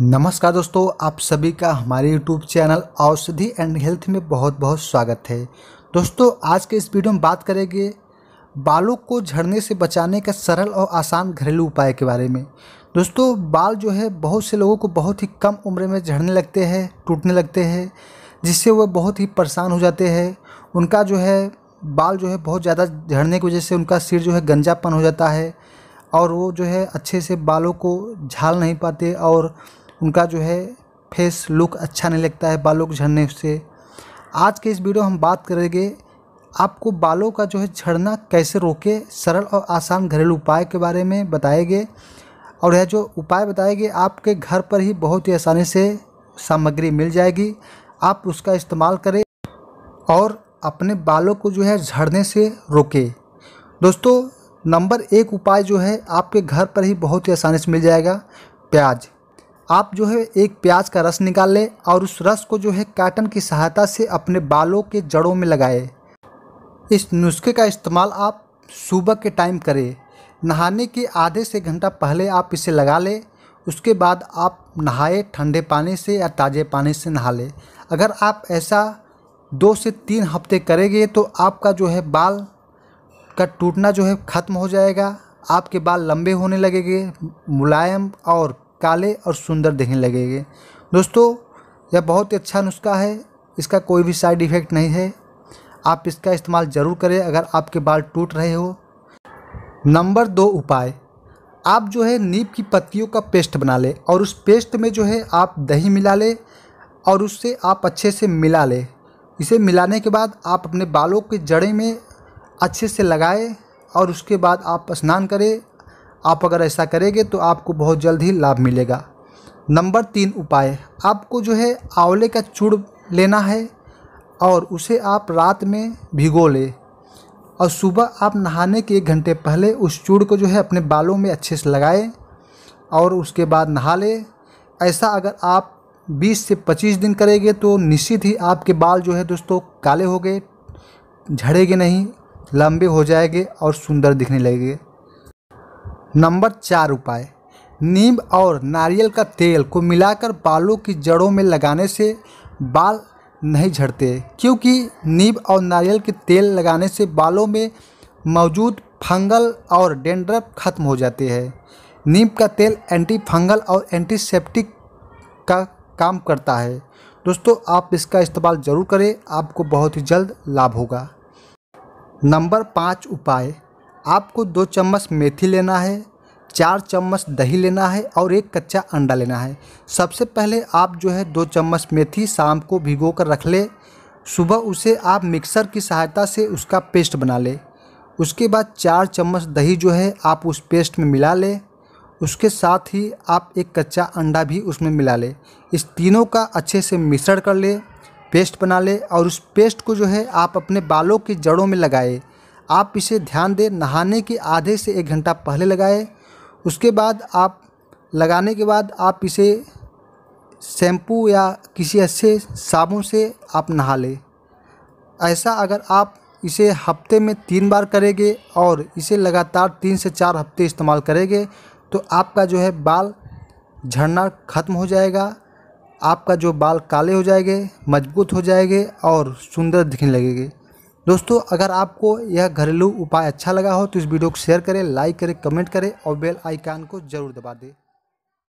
नमस्कार दोस्तों आप सभी का हमारे YouTube channel Aushadhi and health में बहुत बहुत स्वागत है दोस्तों आज के इस वीडियो में बात करेंगे बालों को झड़ने से बचाने का सरल और आसान घरेलू उपाय के बारे में दोस्तों बाल जो है बहुत से लोगों को बहुत ही कम उम्र में झड़ने लगते हैं टूटने लगते हैं जिससे वह बहुत ही परेशान हो जाते हैं उनका जो है बाल जो है बहुत ज़्यादा झड़ने की वजह से उनका सिर जो है गंजापन हो जाता है और वो जो है अच्छे से बालों को झाल नहीं पाते और उनका जो है फेस लुक अच्छा नहीं लगता है बालों के झड़ने से आज के इस वीडियो हम बात करेंगे आपको बालों का जो है झड़ना कैसे रोके सरल और आसान घरेलू उपाय के बारे में बताएंगे और यह जो उपाय बताएंगे आपके घर पर ही बहुत ही आसानी से सामग्री मिल जाएगी आप उसका इस्तेमाल करें और अपने बालों को जो है झड़ने से रोके दोस्तों नंबर एक उपाय जो है आपके घर पर ही बहुत ही आसानी से मिल जाएगा प्याज आप जो है एक प्याज का रस निकाल लें और उस रस को जो है काटन की सहायता से अपने बालों के जड़ों में लगाए इस नुस्खे का इस्तेमाल आप सुबह के टाइम करें नहाने के आधे से घंटा पहले आप इसे लगा लें उसके बाद आप नहाए ठंडे पानी से या ताज़े पानी से नहा लें अगर आप ऐसा दो से तीन हफ्ते करेंगे तो आपका जो है बाल का टूटना जो है ख़त्म हो जाएगा आपके बाल लंबे होने लगेंगे मुलायम और काले और सुंदर दिखने लगेंगे दोस्तों यह बहुत ही अच्छा नुस्खा है इसका कोई भी साइड इफ़ेक्ट नहीं है आप इसका इस्तेमाल ज़रूर करें अगर आपके बाल टूट रहे हो नंबर दो उपाय आप जो है नीब की पत्तियों का पेस्ट बना लें और उस पेस्ट में जो है आप दही मिला लें और उससे आप अच्छे से मिला लें इसे मिलाने के बाद आप अपने बालों के जड़ें में अच्छे से लगाएं और उसके बाद आप स्नान करें आप अगर ऐसा करेंगे तो आपको बहुत जल्द ही लाभ मिलेगा नंबर तीन उपाय आपको जो है आंवले का चूड़ लेना है और उसे आप रात में भिगो ले और सुबह आप नहाने के एक घंटे पहले उस चूड़ को जो है अपने बालों में अच्छे से लगाएं और उसके बाद नहा ले ऐसा अगर आप 20 से 25 दिन करेंगे तो निश्चित ही आपके बाल जो है दोस्तों काले हो गए झड़ेंगे नहीं लंबे हो जाएंगे और सुंदर दिखने लगेंगे नंबर चार उपाय नीम और नारियल का तेल को मिलाकर बालों की जड़ों में लगाने से बाल नहीं झड़ते क्योंकि नीम और नारियल के तेल लगाने से बालों में मौजूद फंगल और डेंड्रफ खत्म हो जाते हैं नीम का तेल एंटी फंगल और एंटीसेप्टिक का काम करता है दोस्तों आप इसका इस्तेमाल ज़रूर करें आपको बहुत ही जल्द लाभ होगा नंबर पाँच उपाय आपको दो चम्मच मेथी लेना है चार चम्मच दही लेना है और एक कच्चा अंडा लेना है सबसे पहले आप जो है दो चम्मच मेथी शाम को भिगो कर रख ले सुबह उसे आप मिक्सर की सहायता से उसका पेस्ट बना ले उसके बाद चार चम्मच दही जो है आप उस पेस्ट में मिला ले उसके साथ ही आप एक कच्चा अंडा भी उसमें मिला ले इस तीनों का अच्छे से मिश्रण कर ले पेस्ट बना ले और उस पेस्ट को जो है आप अपने बालों की जड़ों में लगाए आप इसे ध्यान दें नहाने के आधे से एक घंटा पहले लगाएं उसके बाद आप लगाने के बाद आप इसे शैम्पू या किसी अच्छे साबुन से आप नहा लें ऐसा अगर आप इसे हफ्ते में तीन बार करेंगे और इसे लगातार तीन से चार हफ्ते इस्तेमाल करेंगे तो आपका जो है बाल झड़ना ख़त्म हो जाएगा आपका जो बाल काले हो जाएंगे मजबूत हो जाएंगे और सुंदर दिखने लगेंगे दोस्तों अगर आपको यह घरेलू उपाय अच्छा लगा हो तो इस वीडियो को शेयर करें लाइक करें कमेंट करें और बेल आइकान को ज़रूर दबा दें